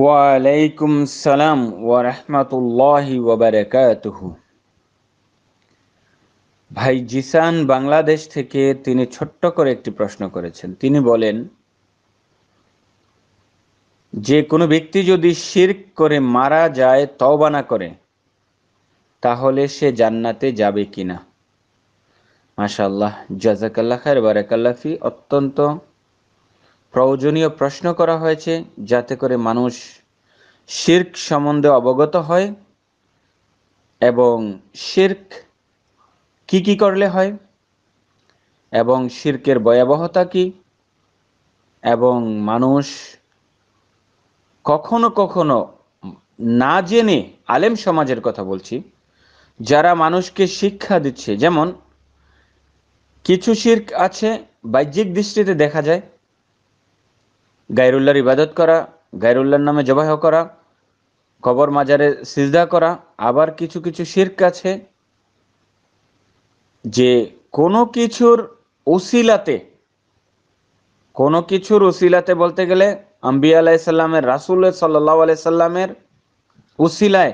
ওয়ালাইকুম সালাম ওয়ারহমাতুল্লাহি ওবারাকাতুহু ভাই জিসান বাংলাদেশ থেকে তিনি ছোট্ট করে একটি প্রশ্ন করেছেন তিনি বলেন যে কোনো ব্যক্তি যদি শির্ক করে মারা যায় তওবানা করে তাহলে সে জান্নাতে যাবে কিনা মাশাল্লাহ জাজাকাল্লাহ খায়ের বারাকাল্লাফি অত্যন্ত প্রয়োজনীয় প্রশ্ন করা হয়েছে যাতে করে মানুষ শির্ক সম্বন্ধে অবগত হয় এবং শির্ক কি কি করলে হয় এবং শির্কের ভয়াবহতা কি এবং মানুষ কখনো কখনো না জেনে আলেম সমাজের কথা বলছি যারা মানুষকে শিক্ষা দিচ্ছে যেমন কিছু শির্ক আছে বাহ্যিক দৃষ্টিতে দেখা যায় গাইরুল্লাহর ইবাদত করা গাইরুল্লাহর নামে জবাহ করা কবর মাজারে সিজদা করা আবার কিছু কিছু শির্ক আছে যে কোনো কিছুর ওসিলাতে কোনো কিছুর ওসিলাতে বলতে গেলে আম্বিয়া সাল্লামের রাসুল সাল্লাহ আলাইসাল্লামের উসিলায়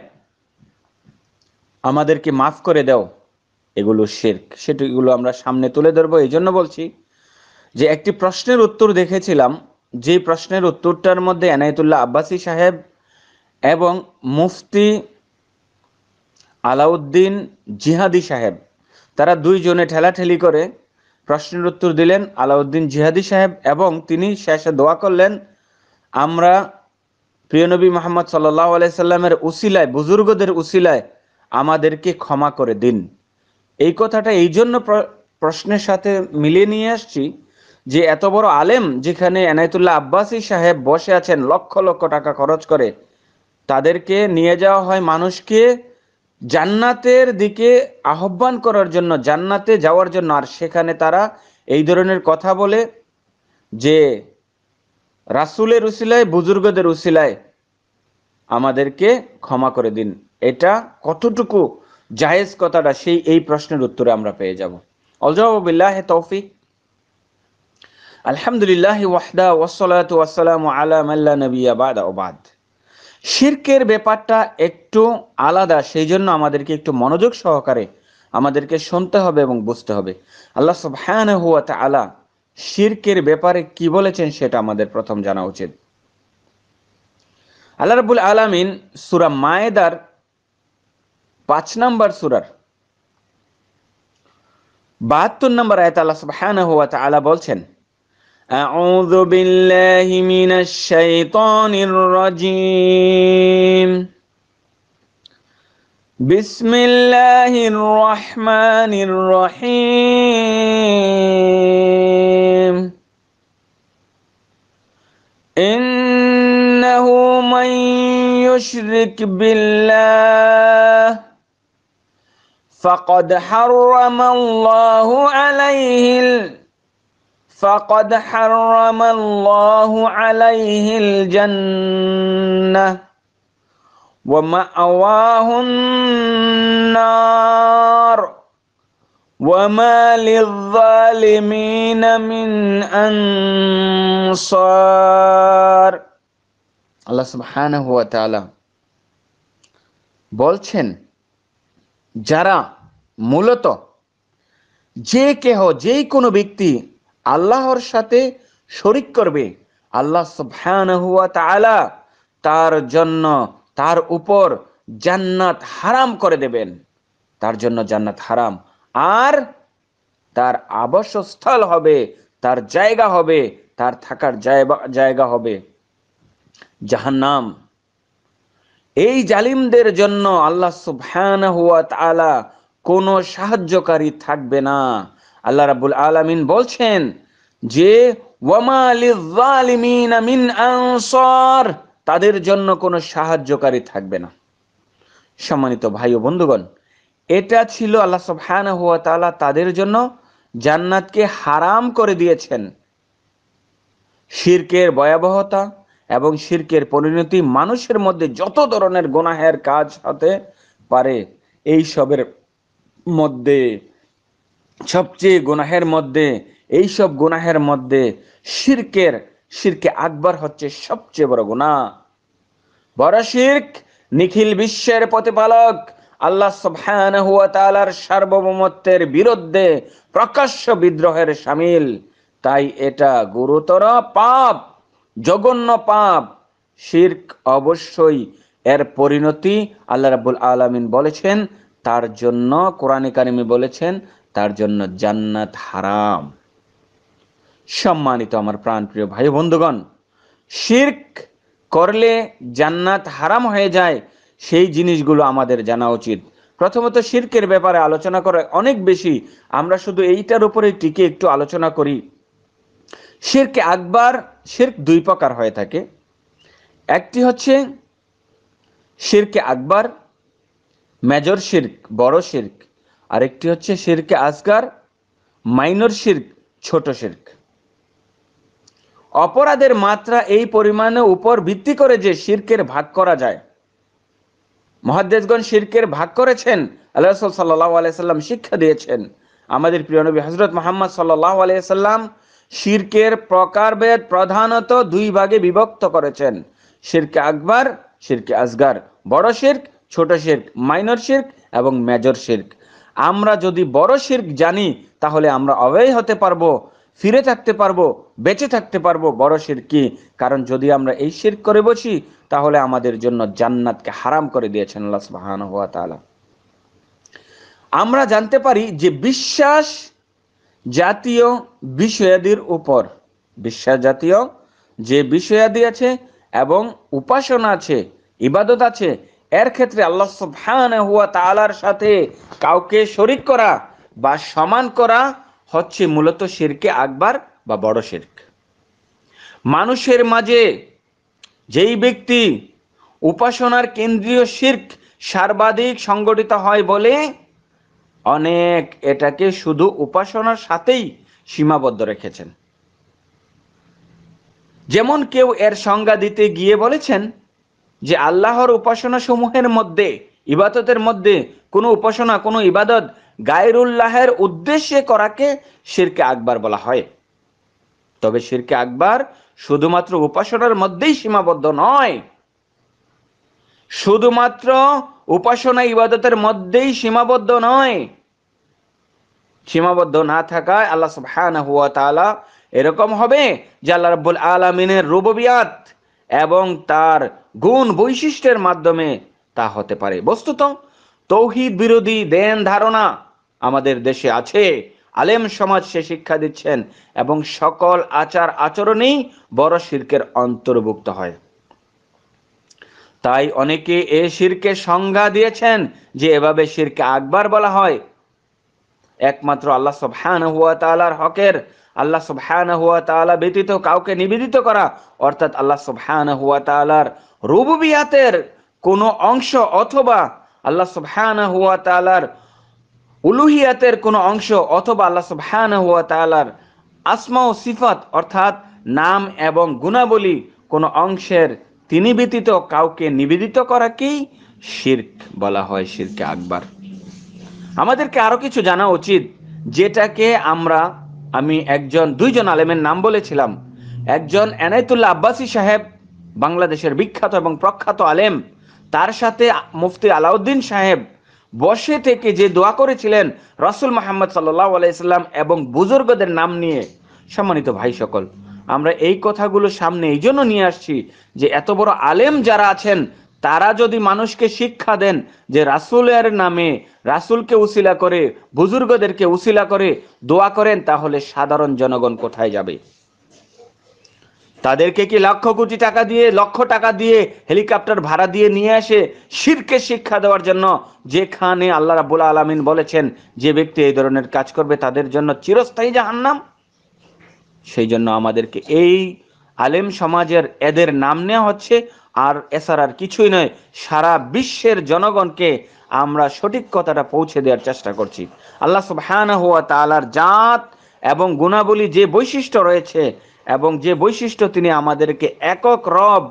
আমাদেরকে মাফ করে দাও এগুলো শেরক সেটিগুলো আমরা সামনে তুলে ধরবো এই জন্য বলছি যে একটি প্রশ্নের উত্তর দেখেছিলাম যে প্রশ্নের উত্তরটার মধ্যে এনায়তুল্লাহ আব্বাসী সাহেব এবং মুফতি আলাউদ্দিন জিহাদি সাহেব তারা দুইজনে ঠেলাঠেলি করে প্রশ্নের উত্তর দিলেন আলাউদ্দিন জিহাদি সাহেব এবং তিনি শেষে দোয়া করলেন আমরা প্রিয়নবী মোহাম্মদ সাল্লাহ আলাইসাল্লামের উসিলায় বুজুর্গদের উসিলায় আমাদেরকে ক্ষমা করে দিন এই কথাটা এই জন্য প্রশ্নের সাথে মিলিয়ে নিয়ে আসছি যে এত বড় আলেম যেখানে এনায়তুল্লাহ আব্বাসী সাহেব বসে আছেন লক্ষ লক্ষ টাকা খরচ করে তাদেরকে নিয়ে যাওয়া হয় মানুষকে জান্নাতের দিকে আহ্বান করার জন্য জান্নাতে যাওয়ার জন্য আর সেখানে তারা এই ধরনের কথা বলে যে রাসুলের উসিলায় বুজুর্গদের উসিলায় আমাদেরকে ক্ষমা করে দিন এটা কতটুকু জায়েজ কথাটা সেই এই প্রশ্নের উত্তরে আমরা পেয়ে যাব অলজাবিল্লাহ তৌফিক আলহামদুলিল্লাহ ওবাদ শির্কের ব্যাপারটা একটু আলাদা সেই জন্য আমাদেরকে একটু মনোযোগ সহকারে আমাদেরকে শুনতে হবে এবং বুঝতে হবে আল্লাহ সুবহান হুয়া আলা শির্কের ব্যাপারে কি বলেছেন সেটা আমাদের প্রথম জানা উচিত আল্লাহ রাবুল আলামিন সুরা মায়েদার পাঁচ নম্বর সুরার বাহাত্তর নম্বর আয়তা আল্লাহ সুবহান হুয়া আলা বলছেন أعوذ بالله من الشيطان الرجيم بسم الله الرحمن الرحيم إنه من يشرك بالله فقد حرم الله عليه الأرض فقد حرم الله عليه الجنة ومأواه النار وما للظالمين من أنصار الله سبحانه وتعالى তাআলা বলছেন যারা মূলত যে কেহ যেই কোনো ব্যক্তি আল্লাহর সাথে শরিক করবে আল্লাহ সুবহানাহুয়া তাআলা তার জন্য তার উপর জান্নাত হারাম করে দেবেন তার জন্য জান্নাত হারাম আর তার আবাসস্থল হবে তার জায়গা হবে তার থাকার জায়গা হবে জাহান্নাম এই জালিমদের জন্য আল্লাহ সুবহানাহু ওয়া তাআলা কোনো সাহায্যকারী থাকবে না আল্লাহ রাবুল আলমিন বলছেন যে তাদের জন্য কোনো সাহায্যকারী থাকবে না সম্মানিত ভাই ও বন্ধুগণ এটা ছিল আল্লাহ সব হ্যান তাআলা তাদের জন্য জান্নাতকে হারাম করে দিয়েছেন শিরকের ভয়াবহতা এবং শিরকের পরিণতি মানুষের মধ্যে যত ধরনের গোনাহের কাজ হতে পারে এই সবের মধ্যে সবচেয়ে গুনাহের মধ্যে এই সব গুনাহের মধ্যে শির্কের শির্কে আকবর হচ্ছে সবচেয়ে বড় গুনাহ বড় শির্ক নিখিল বিশ্বের প্রতিপালক আল্লাহ সুবহানাহু হুয়া তালার সার্বভৌমত্বের বিরুদ্ধে প্রকাশ্য বিদ্রোহের সামিল তাই এটা গুরুতর পাপ জঘন্য পাপ শির্ক অবশ্যই এর পরিণতি আল্লাহ রাবুল আলামিন বলেছেন তার জন্য কোরআনে কারিমে বলেছেন তার জন্য জান্নাত হারাম সম্মানিত আমার প্রিয় ভাই বন্ধুগণ শির্ক করলে জান্নাত হারাম হয়ে যায় সেই জিনিসগুলো আমাদের জানা উচিত প্রথমত শির্কের ব্যাপারে আলোচনা করে অনেক বেশি আমরা শুধু এইটার উপরে টিকে একটু আলোচনা করি শির্কে আকবার শির্ক দুই প্রকার হয়ে থাকে একটি হচ্ছে শিরকে আকবার মেজর শির্ক বড় শির্ক আরেকটি হচ্ছে শিরকে আজগার মাইনর শির্ক ছোট শির্ক অপরাধের মাত্রা এই পরিমাণের উপর ভিত্তি করে যে শির্কের ভাগ করা যায় মহাদেশগঞ্জ শির্কের ভাগ করেছেন আল্লাহ সাল্লাহ আলাইসাল্লাম শিক্ষা দিয়েছেন আমাদের প্রিয় নবী হজরত মোহাম্মদ সাল্লাহ আলাইসাল্লাম শির্কের প্রকারভেদ প্রধানত দুই ভাগে বিভক্ত করেছেন শিরকে আকবর শিরকে আজগার বড় শির্ক ছোট শির্ক মাইনর শির্ক এবং মেজর শির্ক আমরা যদি বড় শির্ক জানি তাহলে আমরা অবয় হতে পারবো ফিরে থাকতে পারবো বেঁচে থাকতে পারবো বড় শিরকি কারণ যদি আমরা এই শির করে বসি তাহলে আমাদের জন্য জান্নাতকে হারাম করে দিয়েছেন আল্লাহ সুবহান হুয়া তালা আমরা জানতে পারি যে বিশ্বাস জাতীয় বিষয়াদির উপর বিশ্বাস জাতীয় যে বিষয়াদি আছে এবং উপাসনা আছে ইবাদত আছে এর ক্ষেত্রে আল্লাহ সুবহান হুয়া তালার সাথে কাউকে শরিক করা বা সমান করা হচ্ছে মূলত শিরকে আকবার বা বড় শির্ক মানুষের মাঝে যেই ব্যক্তি উপাসনার কেন্দ্রীয় শির্ক সর্বাধিক সংগঠিত হয় বলে অনেক এটাকে শুধু উপাসনার সাথেই সীমাবদ্ধ রেখেছেন যেমন কেউ এর সংজ্ঞা দিতে গিয়ে বলেছেন যে আল্লাহর উপাসনা সমূহের মধ্যে ইবাদতের মধ্যে কোনো উপাসনা কোনো ইবাদত গায়রুল্লাহের উদ্দেশ্যে করাকে শিরকে আকবর বলা হয় তবে শিরকে আকবর শুধুমাত্র উপাসনার মধ্যেই সীমাবদ্ধ নয় শুধুমাত্র উপাসনা ইবাদতের মধ্যেই সীমাবদ্ধ নয় সীমাবদ্ধ না থাকায় আল্লাহ সুবহানাহু ওয়া তাআলা এরকম হবে যে আল্লাহ রাব্বুল আলামিনের রুবুবিয়াত এবং তার গুণ বৈশিষ্ট্যের মাধ্যমে তা হতে পারে বস্তুত তৌহিদ বিরোধী দেন ধারণা আমাদের দেশে আছে আলেম সমাজ সে শিক্ষা দিচ্ছেন এবং সকল আচার আচরণেই বড় শির্কের অন্তর্ভুক্ত হয় তাই অনেকে এ শিরকে সংজ্ঞা দিয়েছেন যে এভাবে শিরকে আকবার বলা হয় একমাত্র আল্লাহ সবহান হুয়া তালার হকের আল্লাহ সবহান হুয়া তালা ব্যতীত কাউকে নিবেদিত করা অর্থাৎ আল্লাহ সবহান হুয়া তালার রুবুবিয়াতের কোনো অংশ অথবা আল্লাহ সবহান হুয়া তালার উলুহিয়াতের কোনো অংশ অথবা আল্লাহ সবহান হুয়া তালার আসমা ও সিফাত অর্থাৎ নাম এবং গুণাবলী কোনো অংশের তিনি ব্যতীত কাউকে নিবেদিত করাকেই শির্ক বলা হয় শিরকে আকবার আমাদেরকে আরও কিছু জানা উচিত যেটাকে আমরা আমি একজন দুইজন আলেমের নাম বলেছিলাম একজন এনায়তুল্লাহ আব্বাসী সাহেব বাংলাদেশের বিখ্যাত এবং প্রখ্যাত আলেম তার সাথে মুফতি আলাউদ্দিন সাহেব বসে থেকে যে দোয়া করেছিলেন রসুল মোহাম্মদ সাল্লাম এবং বুজুর্গদের নাম নিয়ে সম্মানিত ভাই সকল আমরা এই কথাগুলো সামনে এই জন্য নিয়ে আসছি যে এত বড় আলেম যারা আছেন তারা যদি মানুষকে শিক্ষা দেন যে রাসুলের নামে রাসুলকে উসিলা করে বুজুর্গদেরকে উসিলা করে দোয়া করেন তাহলে সাধারণ জনগণ কোথায় যাবে তাদেরকে কি লক্ষ কোটি টাকা দিয়ে লক্ষ টাকা দিয়ে হেলিকপ্টার ভাড়া দিয়ে নিয়ে আসে শিরকে শিক্ষা দেওয়ার জন্য যেখানে আল্লাহ রাবুল আলমিন বলেছেন যে ব্যক্তি এই ধরনের কাজ করবে তাদের জন্য চিরস্থায়ী নাম সেই জন্য আমাদেরকে এই আলেম সমাজের এদের নাম নেওয়া হচ্ছে আর এছাড়া আর কিছুই নয় সারা বিশ্বের জনগণকে আমরা সঠিক কথাটা পৌঁছে দেওয়ার চেষ্টা করছি আল্লাহ সুবহানা হওয়া তালার জাত এবং গুণাবলী যে বৈশিষ্ট্য রয়েছে এবং যে বৈশিষ্ট্য তিনি আমাদেরকে একক রব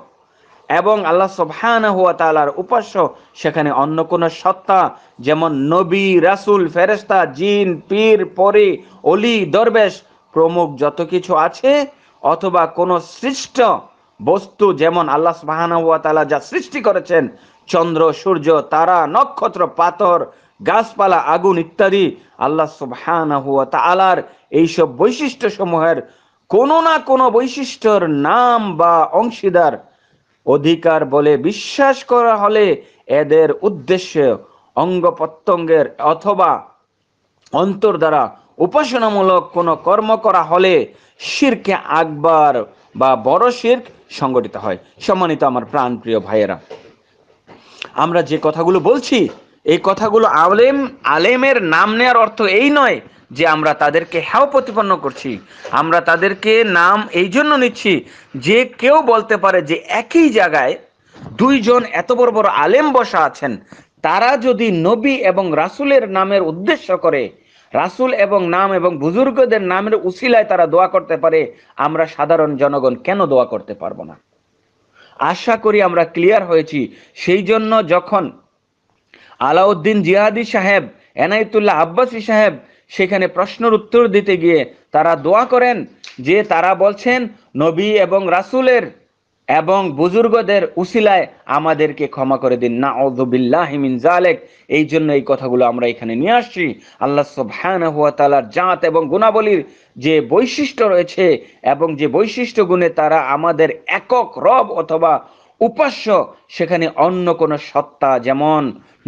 এবং আল্লাহ সুবহান হুয়া তালার উপাস্য সেখানে অন্য কোনো সত্তা যেমন নবী রাসুল ফেরেস্তা জিন পীর পরে অলি দরবেশ প্রমুখ যত কিছু আছে অথবা কোনো সৃষ্ট বস্তু যেমন আল্লাহ তাআলা যা সৃষ্টি করেছেন চন্দ্র সূর্য তারা নক্ষত্র পাথর গাছপালা আগুন ইত্যাদি আল্লাহ তাআলার এইসব বৈশিষ্ট্য সমূহের কোনো না কোনো বৈশিষ্ট্যর নাম বা অংশীদার অধিকার বলে বিশ্বাস করা হলে এদের উদ্দেশ্যে অঙ্গ প্রত্যঙ্গের অথবা অন্তর দ্বারা উপাসনামূলক কোনো কর্ম করা হলে শিরকে আকবার বা বড় শির্ক সংগঠিত হয় সম্মানিত আমার প্রাণ প্রিয় ভাইয়েরা আমরা যে কথাগুলো বলছি এই কথাগুলো আলেম আলেমের নাম নেওয়ার অর্থ এই নয় যে আমরা তাদেরকে হ্যাও প্রতিপন্ন করছি আমরা তাদেরকে নাম এই জন্য নিচ্ছি যে কেউ বলতে পারে যে একই জায়গায় দুইজন এত বড় বড় আলেম বসা আছেন তারা যদি নবী এবং রাসুলের নামের উদ্দেশ্য করে রাসুল এবং নাম এবং বুজুর্গদের নামের উসিলায় তারা দোয়া করতে পারে আমরা সাধারণ জনগণ কেন দোয়া করতে পারবো না আশা করি আমরা ক্লিয়ার হয়েছি সেই জন্য যখন আলাউদ্দিন জিহাদি সাহেব এনায়তুল্লাহ আব্বাসি সাহেব সেখানে প্রশ্নের উত্তর দিতে গিয়ে তারা দোয়া করেন যে তারা বলছেন নবী এবং রাসুলের এবং বুজুর্গদের উসিলায় আমাদেরকে ক্ষমা করে দিন না মিন জালেক এই জন্য এই কথাগুলো আমরা এখানে নিয়ে আসছি আল্লাহ সুবহান হুয়া তালার জাত এবং গুণাবলীর যে বৈশিষ্ট্য রয়েছে এবং যে বৈশিষ্ট্য গুণে তারা আমাদের একক রব অথবা উপাস্য সেখানে অন্য কোনো সত্তা যেমন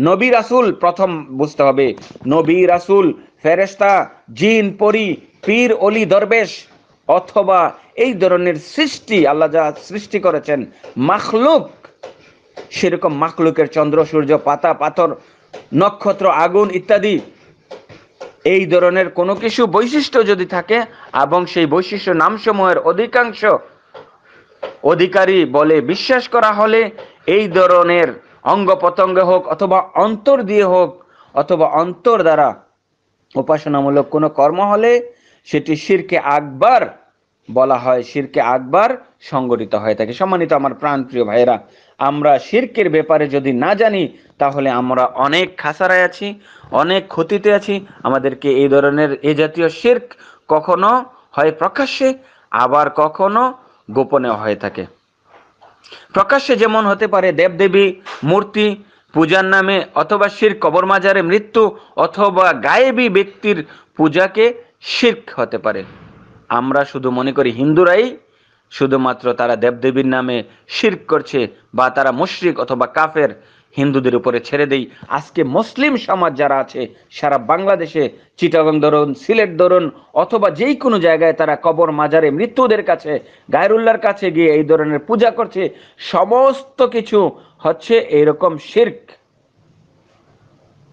নবী রাসুল প্রথম বুঝতে হবে নবী রাসুল ফেরেস্তা জিন পরি পীর অলি দরবেশ অথবা এই ধরনের সৃষ্টি আল্লাহ যা সৃষ্টি করেছেন মাখলুক সেরকম মাখলুকের চন্দ্র সূর্য পাতা পাথর নক্ষত্র আগুন ইত্যাদি এই ধরনের কোনো কিছু বৈশিষ্ট্য যদি থাকে এবং সেই বৈশিষ্ট্য নামসমূহের অধিকাংশ অধিকারী বলে বিশ্বাস করা হলে এই ধরনের অঙ্গ প্রত্যঙ্গে হোক অথবা অন্তর দিয়ে হোক অথবা অন্তর দ্বারা উপাসনামূলক কোনো কর্ম হলে সেটি শিরকে আকবার বলা হয় শিরকে আকবার সংগঠিত হয়ে থাকে সম্মানিত আমার প্রাণপ্রিয় ভাইরা আমরা শিরকের ব্যাপারে যদি না জানি তাহলে আমরা অনেক খাসারায় আছি অনেক ক্ষতিতে আছি আমাদেরকে এই ধরনের এ জাতীয় শির্ক কখনো হয় প্রকাশ্যে আবার কখনো গোপনে হয়ে থাকে প্রকাশ্যে যেমন হতে পারে দেবদেবী মূর্তি পূজার নামে অথবা শির কবর মাজারে মৃত্যু অথবা গায়েবী ব্যক্তির পূজাকে শির্ক হতে পারে আমরা শুধু মনে করি হিন্দুরাই শুধুমাত্র তারা দেবদেবীর নামে শির্ক করছে বা তারা মুশ্রিক অথবা কাফের হিন্দুদের উপরে ছেড়ে দেই আজকে মুসলিম সমাজ যারা আছে সারা বাংলাদেশে চিটাগং ধরুন সিলেট ধরুন অথবা যেই কোনো জায়গায় তারা কবর মাজারে মৃত্যুদের কাছে গায়রুল্লার কাছে গিয়ে এই ধরনের পূজা করছে সমস্ত কিছু হচ্ছে এইরকম শির্ক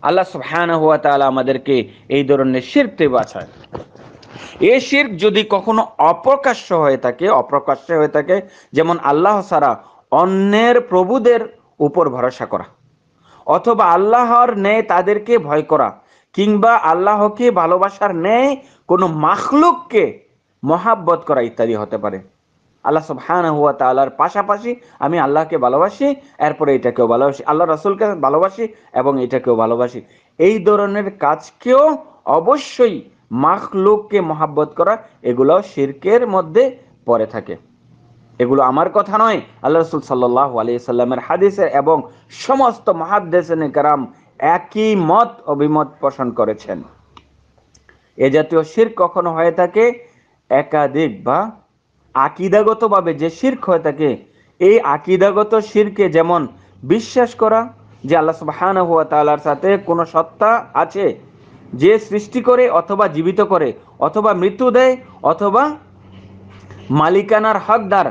আল্লাহ সুহান হুয়া তালা আমাদেরকে এই ধরনের শির্ক বাঁচায় এ শির্ক যদি কখনো অপ্রকাশ্য হয়ে থাকে অপ্রকাশ্য হয়ে থাকে যেমন আল্লাহ সারা অন্যের প্রভুদের উপর ভরসা করা অথবা আল্লাহর ন্যায় তাদেরকে ভয় করা কিংবা আল্লাহকে ভালোবাসার ন্যায় কোনো মাখলুককে মহাব্বত করা ইত্যাদি হতে পারে আল্লাহ সুবহানা হুয়া তালার পাশাপাশি আমি আল্লাহকে ভালোবাসি এরপরে এটাকেও ভালোবাসি আল্লাহ রাসুলকে ভালোবাসি এবং এটাকেও ভালোবাসি এই ধরনের কাজকেও অবশ্যই মাখলুককে মহাব্বত করা এগুলো শিরকের মধ্যে পড়ে থাকে এগুলো আমার কথা নয় আল্লাহ রসুল সাল্লাহ আলিয়াল্লামের হাদিসের এবং সমস্ত মহাদ্দেশন কারাম একই মত অভিমত পোষণ করেছেন এ জাতীয় শির কখনো হয়ে থাকে একাধিক বা আকিদাগতভাবে যে শির্ক হয়ে থাকে এই আকিদাগত শিরকে যেমন বিশ্বাস করা যে আল্লাহ সুবাহান হুয়া তালার সাথে কোনো সত্তা আছে যে সৃষ্টি করে অথবা জীবিত করে অথবা মৃত্যু দেয় অথবা মালিকানার হকদার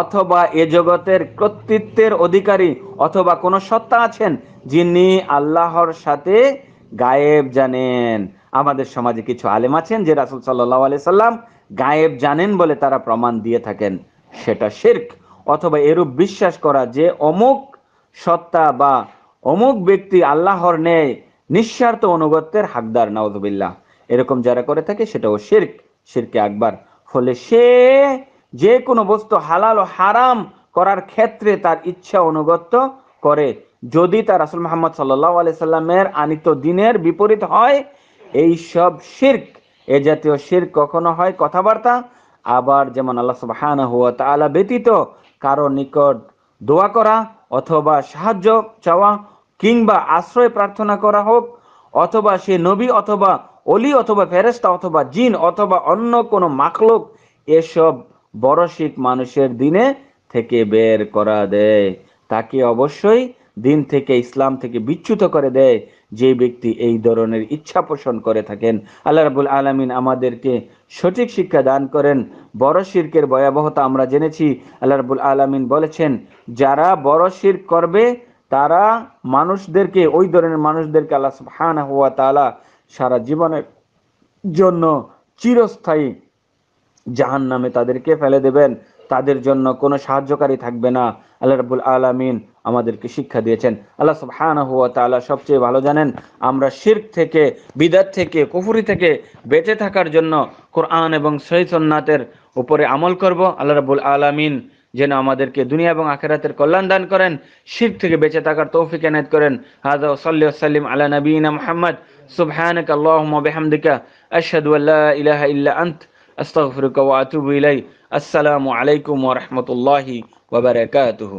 অথবা এ জগতের কর্তৃত্বের অধিকারী অথবা কোনো সত্তা আছেন যিনি আল্লাহর সাথে গায়েব জানেন আমাদের সমাজে কিছু আলেম আছেন যে রাসুল সাল্লাহ আলিয়া সাল্লাম গায়েব জানেন বলে তারা প্রমাণ দিয়ে থাকেন সেটা শেরক অথবা এরূপ বিশ্বাস করা যে অমুক সত্তা বা অমুক ব্যক্তি আল্লাহর নেয় নিঃস্বার্থ অনুগত্যের হাকদার নওয়াজবিল্লা এরকম যারা করে থাকে সেটাও শির্ক শিরকে আকবার ফলে সে যে কোনো বস্তু হালাল ও হারাম করার ক্ষেত্রে তার ইচ্ছা অনুগত্য করে যদি তার আসল মোহাম্মদ সাল্লাহ আলি সাল্লামের আনিত দিনের বিপরীত হয় এই সব শির্ক এ জাতীয় শির কখনো হয় কথাবার্তা আবার যেমন আল্লাহ সুবাহান হুয়া তালা ব্যতীত কারো নিকট দোয়া করা অথবা সাহায্য চাওয়া কিংবা আশ্রয় প্রার্থনা করা হোক অথবা সে নবী অথবা অলি অথবা ফেরেস্তা অথবা জিন অথবা অন্য কোনো মাকলুক এসব বড় শিখ মানুষের দিনে থেকে বের করা দেয় তাকে অবশ্যই দিন থেকে ইসলাম থেকে বিচ্যুত করে দেয় যে ব্যক্তি এই ধরনের ইচ্ছা পোষণ করে থাকেন আল্লাহ রাবুল আলমিন আমাদেরকে সঠিক শিক্ষা দান করেন বড় শির্কের ভয়াবহতা আমরা জেনেছি আল্লাহ রাবুল আলমিন বলেছেন যারা বড় শির্ক করবে তারা মানুষদেরকে ওই ধরনের মানুষদেরকে আল্লাহ হান হওয়া তালা সারা জীবনের জন্য চিরস্থায়ী জাহান নামে তাদেরকে ফেলে দেবেন তাদের জন্য কোনো সাহায্যকারী থাকবে না আল্লাহ রাবুল আলমিন আমাদেরকে শিক্ষা দিয়েছেন আল্লাহ সুবহান হুয়া তালা সবচেয়ে ভালো জানেন আমরা শির্ক থেকে বিদাত থেকে কুফুরি থেকে বেঁচে থাকার জন্য কোরআন এবং সৈসন্নাথের উপরে আমল করব আল্লাহ রাবুল আলামিন যেন আমাদেরকে দুনিয়া এবং আখেরাতের কল্যাণ দান করেন শির থেকে বেঁচে থাকার তৌফিক এনায়ত করেন হাজা সাল্লি সাল্লিম আলা নবীনা মোহাম্মদ সুবহানাক আল্লাহুম্মা বিহামদিকা আশহাদু আল্লা ইল্লা আনত আস্তাগফিরুকা ওয়া আতুবু ইলাই আসসালামু আলাইকুম ওয়া রাহমাতুল্লাহি ওয়া বারাকাতুহু